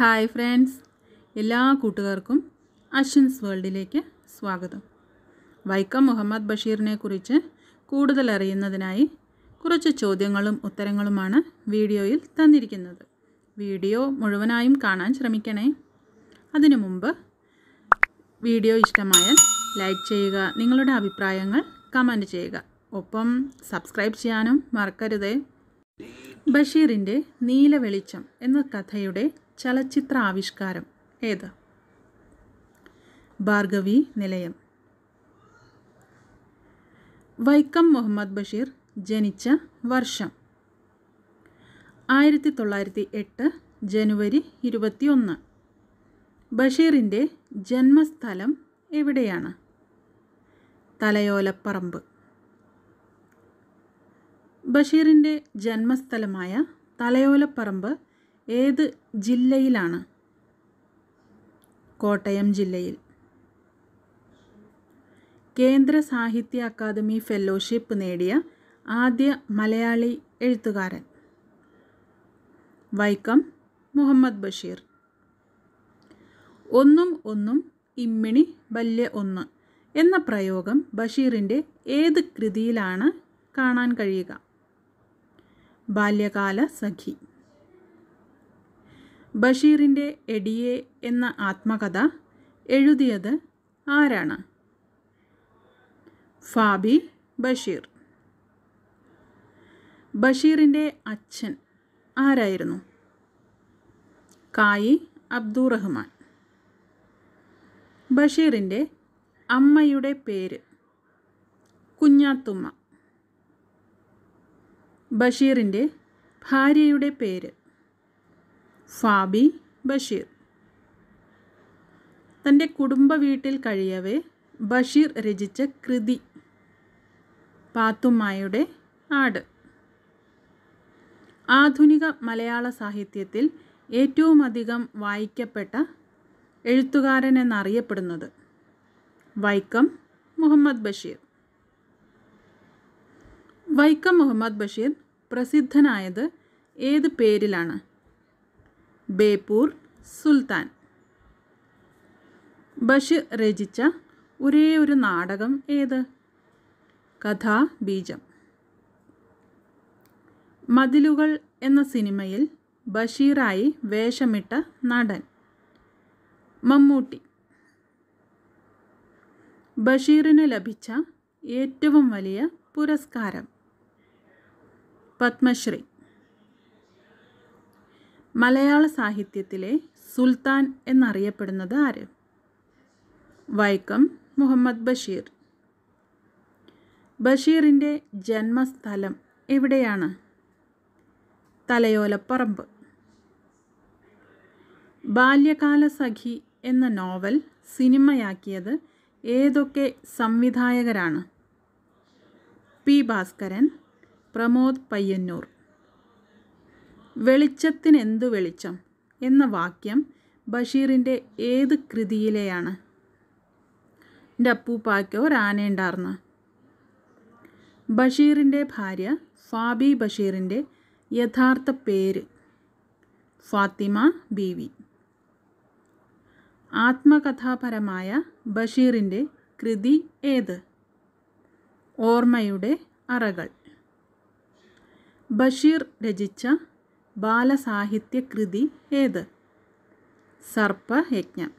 hi friends എല്ലാ കൂട്ടുകാർക്കും അശ്വിൻസ് വേൾഡിലേക്ക് സ്വാഗതം വൈക്കം മുഹമ്മദ് ബഷീറിനെ കുറിച്ച് കൂടുതൽ അറിയുന്നതിനായി കുറച്ച് ചോദ്യങ്ങളും ഉത്തരങ്ങളുമാണ് വീഡിയോയിൽ തന്നിരിക്കുന്നത് വീഡിയോ മുഴുവനായും കാണാൻ ശ്രമിക്കണേ അതിനു മുമ്പ് വീഡിയോ ഇഷ്ടമായാൽ ലൈക്ക് ചെയ്യുക നിങ്ങളുടെ അഭിപ്രായങ്ങൾ കമൻറ്റ് ചെയ്യുക ഒപ്പം സബ്സ്ക്രൈബ് ചെയ്യാനും മറക്കരുതേ ബഷീറിൻ്റെ നീല വെളിച്ചം എന്ന കഥയുടെ ചലച്ചിത്ര ആവിഷ്കാരം ഏത് ഭാർഗവി നിലയം വൈക്കം മുഹമ്മദ് ബഷീർ ജനിച്ച വർഷം ആയിരത്തി തൊള്ളായിരത്തി എട്ട് ജനുവരി ഇരുപത്തിയൊന്ന് ബഷീറിൻ്റെ ജന്മസ്ഥലം എവിടെയാണ് തലയോലപ്പറമ്പ് ബഷീറിൻ്റെ ജന്മസ്ഥലമായ തലയോലപ്പറമ്പ് ഏത് ജില്ലയിലാണ് കോട്ടയം ജില്ലയിൽ കേന്ദ്ര സാഹിത്യ അക്കാദമി ഫെല്ലോഷിപ്പ് നേടിയ ആദ്യ മലയാളി എഴുത്തുകാരൻ വൈക്കം മുഹമ്മദ് ബഷീർ ഒന്നും ഒന്നും ഇമ്മിണി ബല്യ ഒന്ന് എന്ന പ്രയോഗം ബഷീറിൻ്റെ ഏത് കൃതിയിലാണ് കാണാൻ കഴിയുക ബാല്യകാല സഖി ബഷീറിൻ്റെ എടിയെ എന്ന ആത്മകഥ എഴുതിയത് ആരാണ് ഫാബി ബഷീർ ബഷീറിൻ്റെ അച്ഛൻ ആരായിരുന്നു കായി അബ്ദുറഹ്മാൻ ബഷീറിൻ്റെ അമ്മയുടെ പേര് കുഞ്ഞാത്തുമ്മ ബഷീറിൻ്റെ ഭാര്യയുടെ പേര് ഫാബി ബഷീർ തൻ്റെ കുടുംബ വീട്ടിൽ കഴിയവേ ബഷീർ രചിച്ച കൃതി പാത്തുമ്മയുടെ ആട് ആധുനിക മലയാള സാഹിത്യത്തിൽ ഏറ്റവും അധികം വായിക്കപ്പെട്ട എഴുത്തുകാരൻ എന്നറിയപ്പെടുന്നത് വൈക്കം മുഹമ്മദ് ബഷീർ വൈക്കം മുഹമ്മദ് ബഷീർ പ്രസിദ്ധനായത് ഏത് പേരിലാണ് ബേപ്പൂർ സുൽത്താൻ ബഷീർ രചിച്ച ഒരേ ഒരു നാടകം ഏത് കഥാബീജം മതിലുകൾ എന്ന സിനിമയിൽ ബഷീറായി വേഷമിട്ട നടൻ മമ്മൂട്ടി ബഷീറിന് ലഭിച്ച ഏറ്റവും വലിയ പുരസ്കാരം പത്മശ്രീ മലയാള സാഹിത്യത്തിലെ സുൽത്താൻ എന്നറിയപ്പെടുന്നത് ആര് വൈക്കം മുഹമ്മദ് ബഷീർ ബഷീറിൻ്റെ ജന്മസ്ഥലം എവിടെയാണ് തലയോലപ്പറമ്പ് ബാല്യകാല സഖി എന്ന നോവൽ സിനിമയാക്കിയത് ഏതൊക്കെ സംവിധായകരാണ് പി ഭാസ്കരൻ പ്രമോദ് പയ്യന്നൂർ വെളിച്ചത്തിനെന്തു വെളിച്ചം എന്ന വാക്യം ബഷീറിൻ്റെ ഏത് കൃതിയിലെയാണ് എൻ്റെ അപ്പൂപ്പായ്ക്ക് ഒരാനയുണ്ടാർന്ന് ബഷീറിൻ്റെ ഭാര്യ ഫാബി ബഷീറിൻ്റെ യഥാർത്ഥ പേര് ഫാത്തിമ ബീവി ആത്മകഥാപരമായ ബഷീറിൻ്റെ കൃതി ഏത് ഓർമ്മയുടെ അറകൾ ബഷീർ രചിച്ച ബാലസാഹിത്യകൃതി ഏത് സർപ്പയജ്ഞം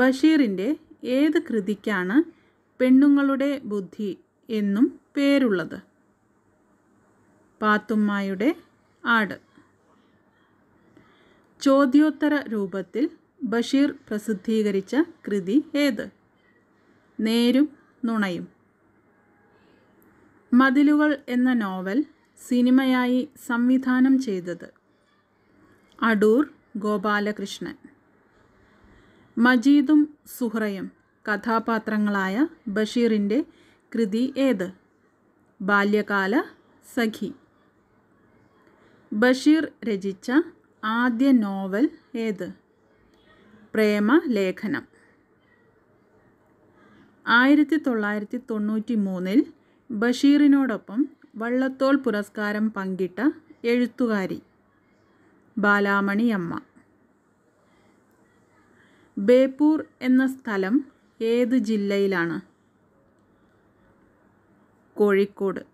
ബഷീറിൻ്റെ ഏത് കൃതിക്കാണ് പെണ്ണുങ്ങളുടെ ബുദ്ധി എന്നും പേരുള്ളത് പാത്തുമ്മയുടെ ആട് ചോദ്യോത്തര രൂപത്തിൽ ബഷീർ പ്രസിദ്ധീകരിച്ച കൃതി ഏത് നേരും നുണയും മതിലുകൾ എന്ന നോവൽ സിനിമയായി സംവിധാനം ചെയ്തത് അടൂർ ഗോപാലകൃഷ്ണൻ മജീദും സുഹ്റയും കഥാപാത്രങ്ങളായ ബഷീറിൻ്റെ കൃതി ഏത് ബാല്യകാല സഖി ബഷീർ രചിച്ച ആദ്യ നോവൽ ഏത് പ്രേമലേഖനം ആയിരത്തി തൊള്ളായിരത്തി തൊണ്ണൂറ്റി മൂന്നിൽ ബഷീറിനോടൊപ്പം വള്ളത്തോൾ പുരസ്കാരം പങ്കിട്ട എഴുത്തുകാരി ബാലാമണിയമ്മ ബേപ്പൂർ എന്ന സ്ഥലം ഏത് ജില്ലയിലാണ് കോഴിക്കോട്